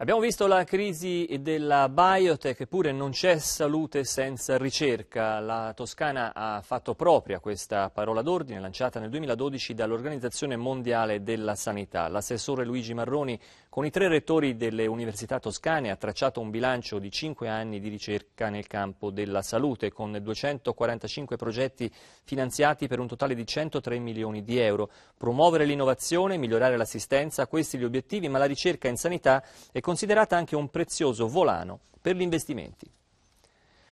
Abbiamo visto la crisi della biotech, eppure non c'è salute senza ricerca. La Toscana ha fatto propria questa parola d'ordine lanciata nel 2012 dall'Organizzazione Mondiale della Sanità. L'assessore Luigi Marroni con i tre rettori delle università toscane ha tracciato un bilancio di cinque anni di ricerca nel campo della salute con 245 progetti finanziati per un totale di 103 milioni di euro. Promuovere l'innovazione, migliorare l'assistenza, questi gli obiettivi, ma la ricerca in sanità è considerata anche un prezioso volano per gli investimenti.